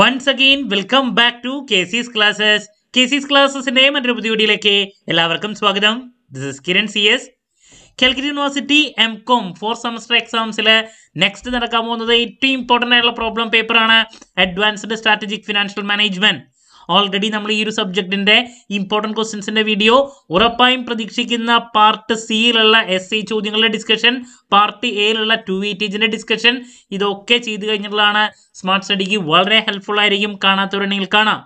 once again welcome back to K C's classes K C's ക്ലാസ്സസിന്റെ മറ്റൊരു പുതിയ വീഡിയോയിലേക്ക് എല്ലാവർക്കും സ്വാഗതം this is Kiran C S Calicut university M Com four semester എക്സാംസിൽ നെക്സ്റ്റ് നടക്കാൻ പോകുന്നത് ഏറ്റവും ഇമ്പോർട്ടൻ്റ് ആയിട്ടുള്ള പ്രോബ്ലം പേപ്പറാണ് advanced strategic financial management already നമ്മൾ ഈ ഒരു സബ്ജക്റ്റിന്റെ ഇമ്പോർട്ടൻറ്റ് ക്വസ്റ്റ്യൻസിന്റെ വീഡിയോ ഉറപ്പായും പ്രതീക്ഷിക്കുന്ന പാർട്ട് സിയിലുള്ള എസ് ഐ ചോദ്യങ്ങളുടെ ഡിസ്കഷൻ പാർട്ട് എയിലുള്ള ടു വെയിറ്റേജിൻ്റെ ഡിസ്കഷൻ ഇതൊക്കെ ചെയ്തു കഴിഞ്ഞിട്ടുള്ളതാണ് സ്മാർട്ട് സ്റ്റഡിക്ക് വളരെ ഹെൽപ്ഫുൾ ആയിരിക്കും കാണാത്തവരുണ്ടെങ്കിൽ കാണാം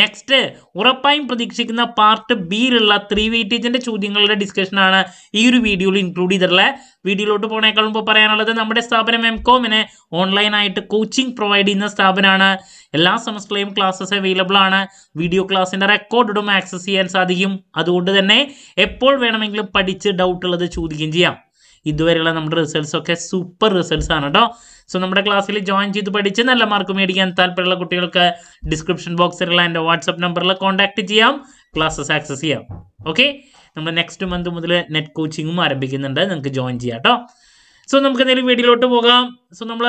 നെക്സ്റ്റ് ഉറപ്പായും പ്രതീക്ഷിക്കുന്ന പാർട്ട് ബിയിലുള്ള ത്രീ വെയിറ്റേജിൻ്റെ ചോദ്യങ്ങളുടെ ഡിസ്കഷനാണ് ഈ ഒരു വീഡിയോയിൽ ഇൻക്ലൂഡ് ചെയ്തിട്ടുള്ളത് വീഡിയോയിലോട്ട് പോണേക്കാൾ മുമ്പ് പറയാനുള്ളത് നമ്മുടെ സ്ഥാപനം എംകോമിന് ഓൺലൈനായിട്ട് കോച്ചിങ് പ്രൊവൈഡ് ചെയ്യുന്ന സ്ഥാപനമാണ് എല്ലാ സെമസ്റ്ററിലെയും ക്ലാസ്സസ് അവൈലബിൾ ആണ് വീഡിയോ ക്ലാസ്സിൻ്റെ റെക്കോർഡിടും ആക്സസ് ചെയ്യാൻ സാധിക്കും അതുകൊണ്ട് തന്നെ എപ്പോൾ വേണമെങ്കിലും പഠിച്ച് ഡൗട്ട് ചോദിക്കുകയും ചെയ്യാം ഇതുവരെയുള്ള നമ്മുടെ റിസൾട്ട്സ് ഒക്കെ സൂപ്പർ റിസൾട്ട്സ് ആണ് കേട്ടോ സോ നമ്മുടെ ക്ലാസ്സിൽ ജോയിൻ ചെയ്ത് പഠിച്ച് നല്ല മാർക്ക് മേടിക്കാൻ താല്പര്യമുള്ള കുട്ടികൾക്ക് ഡിസ്ക്രിപ്ഷൻ ബോക്സിലുള്ള എൻ്റെ വാട്സപ്പ് നമ്പറിൽ കോൺടാക്ട് ചെയ്യാം ക്ലാസ്സസ് ആക്സസ് ചെയ്യാം ഓക്കെ നമ്മൾ നെക്സ്റ്റ് മന്ത് മുതൽ നെറ്റ് കോച്ചിങ്ങും ആരംഭിക്കുന്നുണ്ട് നിങ്ങൾക്ക് ജോയിൻ ചെയ്യാം കേട്ടോ സോ നമുക്ക് എന്തെങ്കിലും വീഡിയോയിലോട്ട് പോകാം സോ നമ്മൾ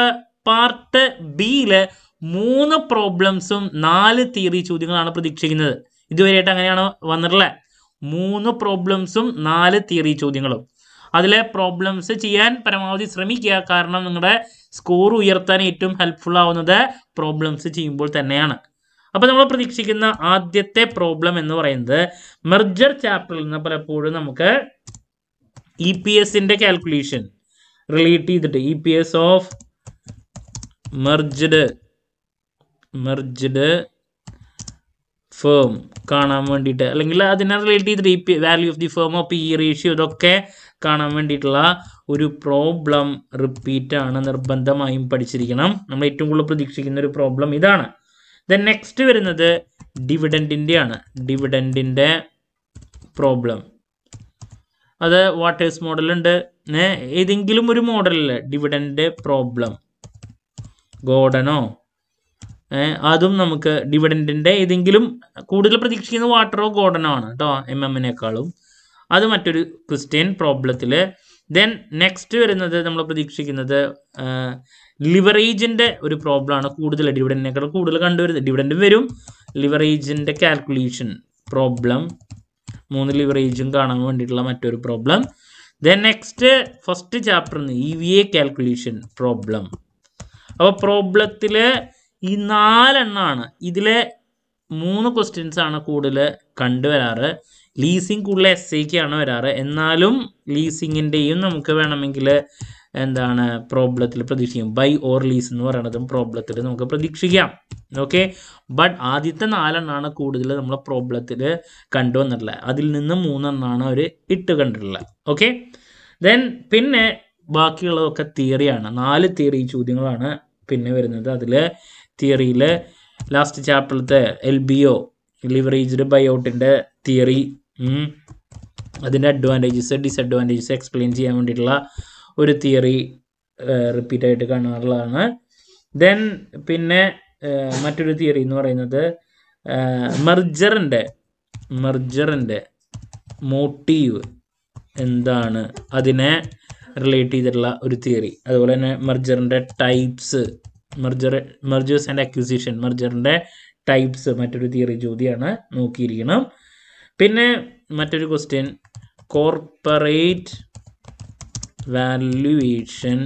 പാർട്ട് ബിയിൽ മൂന്ന് പ്രോബ്ലംസും നാല് തിയറി ചോദ്യങ്ങളാണ് പ്രതീക്ഷിക്കുന്നത് ഇതുവരെയായിട്ട് അങ്ങനെയാണ് വന്നിട്ടുള്ളത് മൂന്ന് പ്രോബ്ലംസും നാല് തിയറി ചോദ്യങ്ങളും അതിലെ പ്രോബ്ലംസ് ചെയ്യാൻ പരമാവധി ശ്രമിക്കുക കാരണം നിങ്ങളുടെ സ്കോർ ഉയർത്താൻ ഏറ്റവും ഹെൽപ്ഫുൾ ആവുന്നത് പ്രോബ്ലംസ് ചെയ്യുമ്പോൾ തന്നെയാണ് അപ്പോൾ നമ്മൾ പ്രതീക്ഷിക്കുന്ന ആദ്യത്തെ പ്രോബ്ലം എന്ന് പറയുന്നത് മെർജർ ചാപ്റ്ററിൽ നിന്ന് പലപ്പോഴും നമുക്ക് ഇ പി എസിൻ്റെ കാൽക്കുലേഷൻ റിലേറ്റ് ചെയ്തിട്ട് E P S of merged merged firm കാണാൻ വേണ്ടിയിട്ട് അല്ലെങ്കിൽ അതിനെ റിലേറ്റ് ചെയ്ത് P value of the firm of P ratio ഇതൊക്കെ കാണാൻ വേണ്ടിയിട്ടുള്ള ഒരു പ്രോബ്ലം റിപ്പീറ്റ് ആണ് നിർബന്ധമായും പഠിച്ചിരിക്കണം നമ്മൾ ഏറ്റവും കൂടുതൽ പ്രതീക്ഷിക്കുന്ന ഒരു പ്രോബ്ലം ഇതാണ് ദെൻ നെക്സ്റ്റ് വരുന്നത് ഡിവിഡൻറ്റിൻ്റെ ആണ് ഡിവിഡൻറ്റിൻ്റെ പ്രോബ്ലം അത് വാട്ടേഴ്സ് മോഡലുണ്ട് ഏതെങ്കിലും ഒരു മോഡലല്ലേ ഡിവിഡൻ്റ് പ്രോബ്ലം ഗോഡനോ അതും നമുക്ക് ഡിവിഡൻറ്റിൻ്റെ ഏതെങ്കിലും കൂടുതൽ പ്രതീക്ഷിക്കുന്ന വാട്ടറോ ഗോർഡനോ ആണ് കേട്ടോ എം എമ്മിനേക്കാളും അത് മറ്റൊരു ക്രിസ്ത്യൻ പ്രോബ്ലത്തിൽ ദെൻ നെക്സ്റ്റ് വരുന്നത് നമ്മൾ പ്രതീക്ഷിക്കുന്നത് ലിവറേജിൻ്റെ ഒരു പ്രോബ്ലമാണ് കൂടുതൽ ഡിവിഡൻറ്റിനേക്കാൾ കൂടുതൽ കണ്ടുവരുന്നത് ഡിവിഡൻറ്റ് വരും ലിവറേജിൻ്റെ കാൽക്കുലേഷൻ പ്രോബ്ലം മൂന്ന് ലിവറേജും കാണാൻ വേണ്ടിയിട്ടുള്ള മറ്റൊരു പ്രോബ്ലം ദെൻ നെക്സ്റ്റ് ഫസ്റ്റ് നിന്ന് E V A calculation problem അപ്പോൾ പ്രോബ്ലത്തിൽ ഈ നാലെണ്ണമാണ് ഇതിലെ മൂന്ന് ക്വസ്റ്റ്യൻസ് ആണ് കൂടുതൽ കണ്ടുവരാറ് ലീസിങ് കൂടുതൽ എസ് ഐക്ക് ആണ് വരാറ് എന്നാലും ലീസിങ്ങിൻ്റെയും നമുക്ക് വേണമെങ്കിൽ എന്താണ് പ്രോബ്ലത്തിൽ പ്രതീക്ഷിക്കാം ബൈ ഓർ ലീസ് എന്ന് പറയുന്നതും പ്രോബ്ലത്തിൽ നമുക്ക് പ്രതീക്ഷിക്കാം ഓക്കെ ബട്ട് ആദ്യത്തെ നാലെണ്ണമാണ് കൂടുതൽ നമ്മൾ പ്രോബ്ലത്തിൽ കണ്ടുവന്നിട്ടുള്ളത് അതിൽ നിന്ന് മൂന്നെണ്ണമാണ് അവർ ഇട്ട് കണ്ടിട്ടുള്ളത് ഓക്കെ ദെൻ പിന്നെ ബാക്കിയുള്ളതൊക്കെ തിയറിയാണ് നാല് തിയറി ചോദ്യങ്ങളാണ് പിന്നെ വരുന്നത് അതിൽ തിയറിയിലെ ലാസ്റ്റ് ചാപ്റ്ററിലത്തെ എൽ ബി ഒ ലിവറേജ്ഡ് ബൈഔട്ടിൻ്റെ തിയറി അതിൻ്റെ അഡ്വാൻറ്റേജസ് ഡിസഡ്വാൻറ്റേജസ് എക്സ്പ്ലെയിൻ ചെയ്യാൻ വേണ്ടിയിട്ടുള്ള ഒരു തിയറി റിപ്പീറ്റ് ആയിട്ട് കാണാറുള്ളതാണ് ദെൻ പിന്നെ മറ്റൊരു തിയറി എന്ന് പറയുന്നത് മെർജറിൻ്റെ മെർജറിൻ്റെ മോട്ടീവ് എന്താണ് അതിനെ റിലേറ്റ് ചെയ്തിട്ടുള്ള ഒരു തിയറി അതുപോലെ തന്നെ മെർജറിൻ്റെ types merger mergers and acquisition മെർജറിൻ്റെ ടൈപ്സ് മറ്റൊരു തിയറി ചോദ്യമാണ് നോക്കിയിരിക്കണം പിന്നെ മറ്റൊരു ക്വസ്റ്റ്യൻ കോർപ്പറേറ്റ് വാല്യുവേഷൻ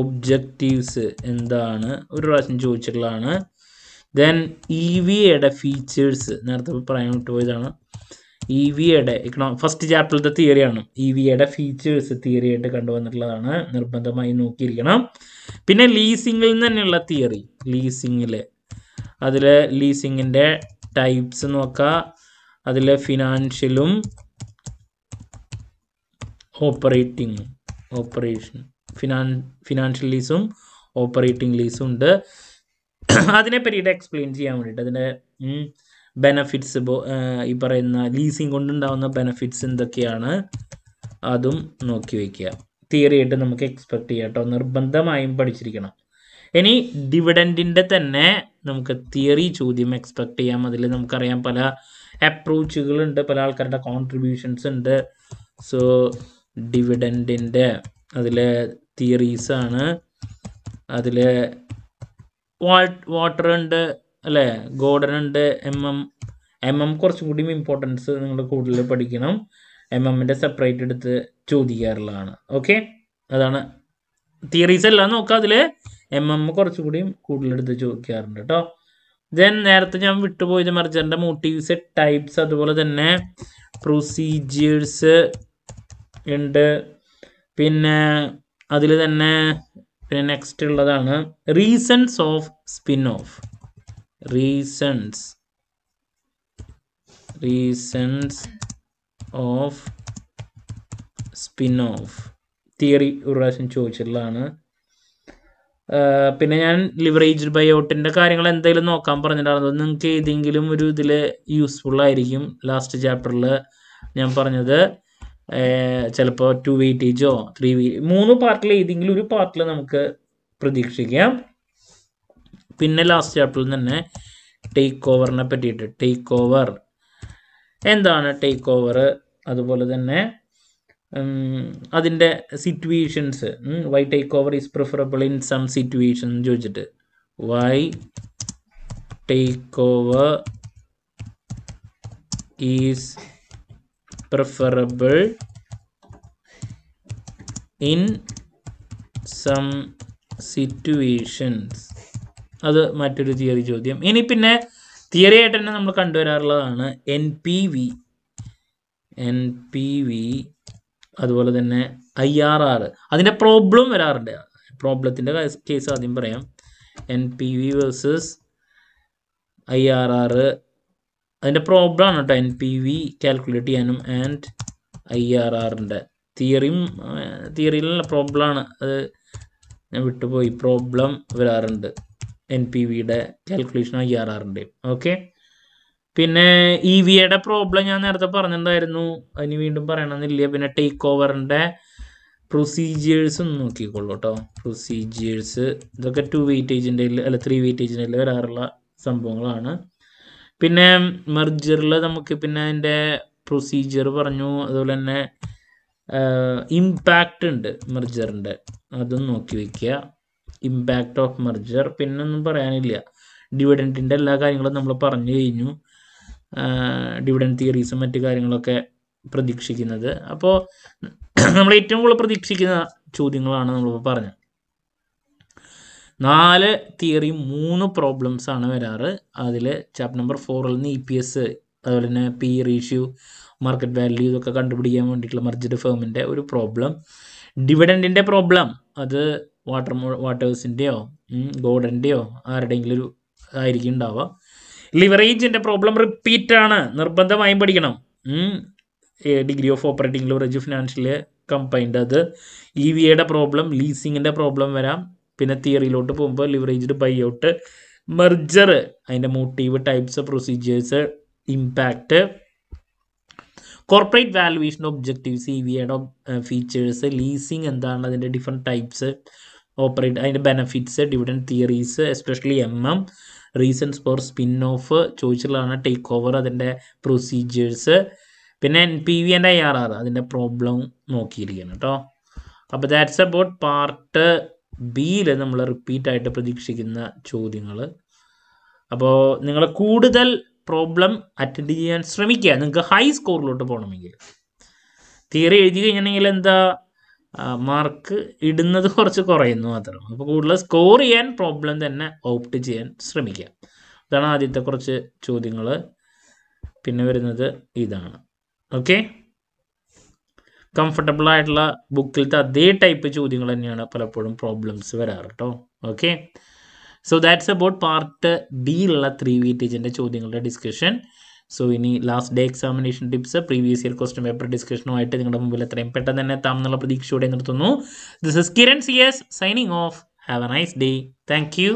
ഒബ്ജക്റ്റീവ്സ് എന്താണ് ഒരു പ്രാവശ്യം ചോദിച്ചിട്ടുള്ളതാണ് ദെൻ ഇ വിയുടെ ഫീച്ചേഴ്സ് നേരത്തെ പറയാൻ വിട്ടുപോയതാണ് ഇ വിയുടെ ഇക്കണോ ഫസ്റ്റ് ചാപ്റ്ററിലത്തെ തിയറിയാണ് ഇ വിയുടെ ഫീച്ചേഴ്സ് തിയറിയായിട്ട് കണ്ടുവന്നിട്ടുള്ളതാണ് നിർബന്ധമായി നോക്കിയിരിക്കണം പിന്നെ ലീസിങ്ങിൽ നിന്ന് തന്നെയുള്ള തിയറി ലീസിങ്ങിൽ അതിൽ ലീസിങ്ങിൻ്റെ ടൈപ്സ് നോക്കുക അതിൽ ഫിനാൻഷ്യലും ഓപ്പറേറ്റിംഗ് ഓപ്പറേഷൻ ഫിനാൻ ഫിനാൻഷ്യൽ ലീസും ഓപ്പറേറ്റിംഗ് ലീസും ഉണ്ട് അതിനെ പറ്റിയിട്ട് എക്സ്പ്ലെയിൻ ചെയ്യാൻ വേണ്ടിയിട്ട് അതിൻ്റെ ബെനഫിറ്റ്സ് ഈ പറയുന്ന ലീസിങ് കൊണ്ടുണ്ടാവുന്ന ബെനഫിറ്റ്സ് എന്തൊക്കെയാണ് അതും നോക്കി വയ്ക്കുക തിയറി ആയിട്ട് നമുക്ക് എക്സ്പെക്ട് ചെയ്യാം കേട്ടോ നിർബന്ധമായും പഠിച്ചിരിക്കണം ഇനി ഡിവിഡൻറ്റിൻ്റെ തന്നെ നമുക്ക് തിയറി ചോദ്യം എക്സ്പെക്ട് ചെയ്യാം അതിൽ നമുക്കറിയാം പല അപ്രോച്ചുകളുണ്ട് പല ആൾക്കാരുടെ കോൺട്രിബ്യൂഷൻസ് ഉണ്ട് സോ ഡിവിഡൻറ്റിൻ്റെ അതിൽ തിയറീസാണ് അതിൽ വാട്ടർ ഉണ്ട് അല്ലേ ഗോഡനുണ്ട് എം എം എം എം കുറച്ചും കൂടി ഇമ്പോർട്ടൻസ് നിങ്ങൾ കൂടുതൽ പഠിക്കണം എം എമ്മിൻ്റെ സെപ്പറേറ്റ് എടുത്ത് ചോദിക്കാറുള്ളതാണ് ഓക്കെ അതാണ് തിയറീസ് എല്ലാം നോക്കാം അതിൽ എം എം കുറച്ചും കൂടിയും കൂടുതലെടുത്ത് ചോദിക്കാറുണ്ട് കേട്ടോ ദെൻ നേരത്തെ ഞാൻ വിട്ടുപോയത് മെർജറിൻ്റെ മോട്ടീവ്സ് ടൈപ്സ് അതുപോലെ തന്നെ പ്രൊസീജിയേഴ്സ് ഉണ്ട് പിന്നെ അതിൽ തന്നെ പിന്നെ നെക്സ്റ്റ് ഉള്ളതാണ് reasons of spin off reasons reasons of spin-off theory ഒരു പ്രാവശ്യം ചോദിച്ചിട്ടുള്ളതാണ് പിന്നെ ഞാൻ ലിവറേജ് ബൈ ഔട്ടിൻ്റെ കാര്യങ്ങൾ എന്തെങ്കിലും നോക്കാൻ പറഞ്ഞിട്ടുണ്ടായിരുന്നു നിങ്ങൾക്ക് ഏതെങ്കിലും ഒരു ഇതിൽ യൂസ്ഫുൾ ആയിരിക്കും ലാസ്റ്റ് ചാപ്റ്ററിൽ ഞാൻ പറഞ്ഞത് ചിലപ്പോൾ ടു വെയിറ്റേജോ ത്രീ വെയ് മൂന്ന് പാർട്ടിൽ ഏതെങ്കിലും ഒരു പാർട്ടിൽ നമുക്ക് പ്രതീക്ഷിക്കാം പിന്നെ ലാസ്റ്റ് ചാപ്റ്ററിൽ തന്നെ ടേക്ക് ഓവറിനെ പറ്റിയിട്ട് ടേക്ക് ഓവർ എന്താണ് ടേക്ക് ഓവർ അതുപോലെ തന്നെ അതിൻ്റെ situations why takeover is preferable in some situation ചോദിച്ചിട്ട് why takeover is preferable in some situations അത് മറ്റൊരു തിയറി ചോദ്യം ഇനി പിന്നെ തിയറി ആയിട്ട് തന്നെ നമ്മൾ കണ്ടുവരാറുള്ളതാണ് N P V N P V അതുപോലെ തന്നെ ഐ ആർ ആർ അതിൻ്റെ പ്രോബ്ലം വരാറുണ്ട് പ്രോബ്ലത്തിൻ്റെ കേസ് ആദ്യം പറയാം N P V versus I R R അതിൻ്റെ പ്രോബ്ലം ആണ് കേട്ടോ എൻ പി വി കാൽക്കുലേറ്റ് ചെയ്യാനും ആൻഡ് ഐ ആർ ആറിൻ്റെ തിയറിയും തിയറിയിലുള്ള പ്രോബ്ലമാണ് അത് ഞാൻ വിട്ടുപോയി പ്രോബ്ലം വരാറുണ്ട് എൻ പി വിയുടെ കാൽക്കുലേഷനോ ഇ ആർ ആറിൻ്റെയും ഓക്കെ പിന്നെ ഇ വിയുടെ പ്രോബ്ലം ഞാൻ നേരത്തെ പറഞ്ഞിട്ടുണ്ടായിരുന്നു അതിന് വീണ്ടും പറയണമെന്നില്ല പിന്നെ ടേക്ക് ഓവറിൻ്റെ പ്രൊസീജിയേഴ്സ് ഒന്ന് നോക്കിക്കോളൂ കേട്ടോ പ്രൊസീജിയേഴ്സ് ഇതൊക്കെ ടു വെയിറ്റേജിൻ്റെ അല്ല ത്രീ വെയിറ്റേജിൻ്റെ വരാറുള്ള സംഭവങ്ങളാണ് പിന്നെ മെർജറിൽ നമുക്ക് പിന്നെ അതിൻ്റെ പ്രൊസീജിയർ പറഞ്ഞു അതുപോലെ തന്നെ ഇമ്പാക്റ്റ് ഉണ്ട് മെർജറിൻ്റെ അതും നോക്കി വയ്ക്കുക ഇമ്പാക്റ്റ് ഓഫ് മെർജർ പിന്നൊന്നും പറയാനില്ല ഡിവിഡൻറ്റിൻ്റെ എല്ലാ കാര്യങ്ങളും നമ്മൾ പറഞ്ഞു കഴിഞ്ഞു ഡിവിഡൻ തിയറീസും മറ്റു കാര്യങ്ങളൊക്കെ പ്രതീക്ഷിക്കുന്നത് അപ്പോൾ നമ്മൾ ഏറ്റവും കൂടുതൽ പ്രതീക്ഷിക്കുന്ന ചോദ്യങ്ങളാണ് നമ്മൾ പറഞ്ഞത് നാല് തിയറി മൂന്ന് പ്രോബ്ലംസ് ആണ് വരാറ് അതിൽ ചാപ്റ്റർ നമ്പർ ഫോറിൽ നിന്ന് ഇ പി എസ് അതുപോലെ തന്നെ പി റീഷ്യൂ മാർക്കറ്റ് വാല്യൂ ഇതൊക്കെ കണ്ടുപിടിക്കാൻ വേണ്ടിയിട്ടുള്ള മർജഡ് ഫേമിൻ്റെ ഒരു പ്രോബ്ലം ഡിവിഡൻറ്റിൻ്റെ പ്രോബ്ലം അത് വാട്ടർ വാട്ടേഴ്സിൻ്റെയോ ഗോഡൻ്റെയോ ആരുടെയെങ്കിലും ഒരു ആയിരിക്കും ഉണ്ടാവുക ലിവറേജിൻ്റെ പ്രോബ്ലം റിപ്പീറ്റ് ആണ് നിർബന്ധമായും പഠിക്കണം degree of operating leverage financial combined അത് ഇ വി എയുടെ പ്രോബ്ലം ലീസിങ്ങിൻ്റെ പ്രോബ്ലം വരാം പിന്നെ തിയറിയിലോട്ട് പോകുമ്പോൾ ലിവറേജ്ഡ് ബൈ ഔട്ട് മെർജർ അതിൻ്റെ motive types procedures impact corporate valuation objectives E വിയുടെ ഫീച്ചേഴ്സ് ലീസിങ് എന്താണ് അതിൻ്റെ ഡിഫറെൻറ്റ് ടൈപ്സ് ഓപ്പറേറ്റ് അതിൻ്റെ benefits dividend theories especially M M reasons for spin off ചോദിച്ചിട്ടുള്ളതാണ് ടേക്ക് ഓവർ അതിൻ്റെ പ്രൊസീജിയേഴ്സ് പിന്നെ N P V and I R R അതിൻ്റെ problem നോക്കിയിരിക്കുന്നു കേട്ടോ അപ്പോൾ ദാറ്റ്സ് അബൌട്ട് പാർട്ട് ബിയിൽ നമ്മൾ റിപ്പീറ്റ് ആയിട്ട് പ്രതീക്ഷിക്കുന്ന ചോദ്യങ്ങൾ അപ്പോൾ നിങ്ങൾ കൂടുതൽ പ്രോബ്ലം അറ്റൻഡ് ചെയ്യാൻ ശ്രമിക്കുക നിങ്ങൾക്ക് ഹൈ സ്കോറിലോട്ട് പോകണമെങ്കിൽ തിയറി എഴുതി കഴിഞ്ഞിട്ടുണ്ടെങ്കിൽ എന്താ മാർക്ക് ഇടുന്നത് കുറച്ച് കുറയുന്നു മാത്രം അപ്പോൾ കൂടുതൽ സ്കോർ ചെയ്യാൻ പ്രോബ്ലം തന്നെ ഓപ്റ്റ് ചെയ്യാൻ ശ്രമിക്കുക ഇതാണ് ആദ്യത്തെ കുറച്ച് ചോദ്യങ്ങൾ പിന്നെ വരുന്നത് ഇതാണ് ഓക്കെ കംഫർട്ടബിൾ ആയിട്ടുള്ള ബുക്കിലത്തെ അതേ ടൈപ്പ് ചോദ്യങ്ങൾ തന്നെയാണ് പലപ്പോഴും പ്രോബ്ലംസ് വരാറ് കേട്ടോ okay so that's about part B ഉള്ള ത്രീ വീറ്റേജിന്റെ ചോദ്യങ്ങളുടെ ഡിസ്കഷൻ സോ ഇനി last day examination tips previous year question paper ഡിസ്കഷനുമായിട്ട് നിങ്ങളുടെ മുമ്പിൽ എത്രയും പെട്ടെന്ന് തന്നെ എത്താം എന്നുള്ള പ്രതീക്ഷയോടെ നിർത്തുന്നു this is Kiran C S signing off have a nice day thank U